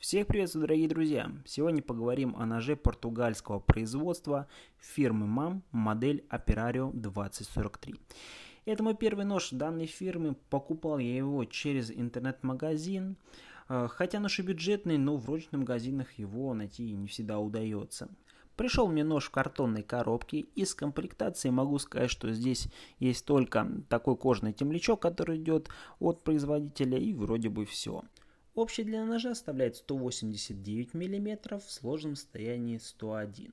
Всех приветствую, дорогие друзья! Сегодня поговорим о ноже португальского производства фирмы MAM, модель Operario 2043. Это мой первый нож данной фирмы, покупал я его через интернет-магазин, э, хотя нож и бюджетный, но в розничных магазинах его найти не всегда удается. Пришел мне нож в картонной коробке. Из комплектации могу сказать, что здесь есть только такой кожаный темлячок, который идет от производителя и вроде бы все. Общая длина ножа составляет 189 мм в сложном состоянии 101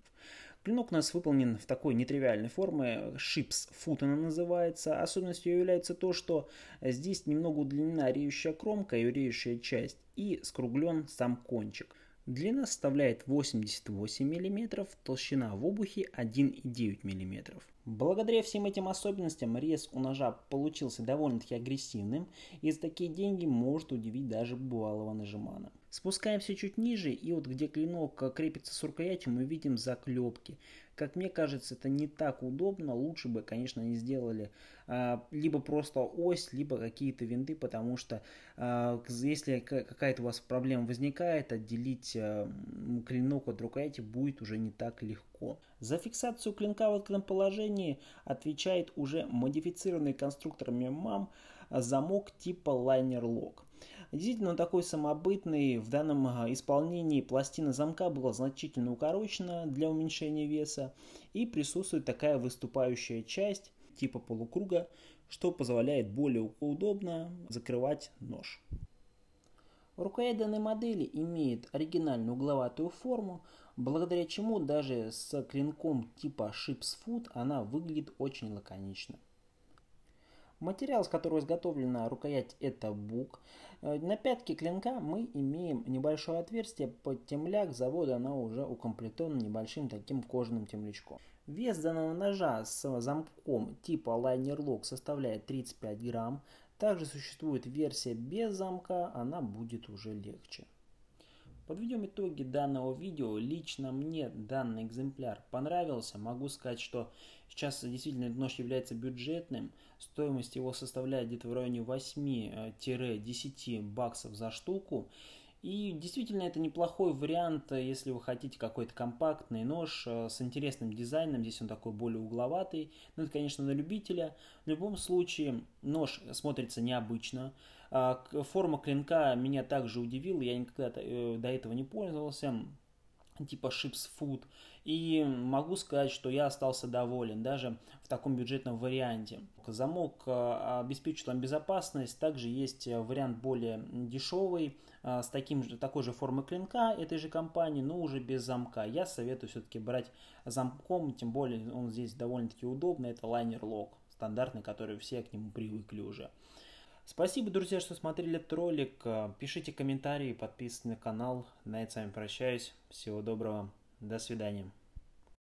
Клинок у нас выполнен в такой нетривиальной форме, шипс фут она называется. Особенностью является то, что здесь немного удлинена реющая кромка и реющая часть, и скруглен сам кончик. Длина составляет 88 мм, толщина в обухе 1,9 мм. Благодаря всем этим особенностям рез у ножа получился довольно-таки агрессивным, и за такие деньги может удивить даже бывалого нажимана. Спускаемся чуть ниже, и вот где клинок э, крепится с рукоятью, мы видим заклепки. Как мне кажется, это не так удобно, лучше бы, конечно, они сделали а, либо просто ось, либо какие-то винты, потому что а, если какая-то у вас проблема возникает, отделить а, клинок от рукояти будет уже не так легко легко. За фиксацию клинка в открытом положении отвечает уже модифицированный конструкторами МАМ а, замок типа Liner Lock. Действительно, такой самобытный. В данном а, исполнении пластина замка была значительно укорочена для уменьшения веса и присутствует такая выступающая часть типа полукруга, что позволяет более удобно закрывать нож. Рукоять данной модели имеет оригинальную угловатую форму, благодаря чему даже с клинком типа Ships Foot она выглядит очень лаконично. Материал, с которого изготовлена рукоять, это бук. Э, на пятке клинка мы имеем небольшое отверстие под темляк. Завода она уже укомплектована небольшим таким кожаным темлячком. Вес данного ножа с замком типа Liner Lock составляет 35 грамм. Также существует версия без замка, она будет уже легче. Подведем итоги данного видео. Лично мне данный экземпляр понравился. Могу сказать, что сейчас действительно нож является бюджетным. Стоимость его составляет где-то в районе 8-10 э, баксов за штуку. И действительно это неплохой вариант, э, если вы хотите какой-то компактный нож э, с интересным дизайном. Здесь он такой более угловатый. Ну, это, конечно, на любителя. В любом случае, нож смотрится необычно. А, форма клинка меня также удивила. Я никогда э, до этого не пользовался типа Ships Food. И могу сказать, что я остался доволен даже в таком бюджетном варианте. Замок э, обеспечит вам безопасность. Также есть э, вариант более дешевый, э, с таким же, такой же формы клинка этой же компании, но уже без замка. Я советую все-таки брать замком, тем более он здесь довольно-таки удобный. Это лайнер лог стандартный, который все к нему привыкли уже. Спасибо, друзья, что смотрели этот ролик. Э, пишите комментарии, подписывайтесь на канал. На этом с вами прощаюсь. Всего доброго. До свидания.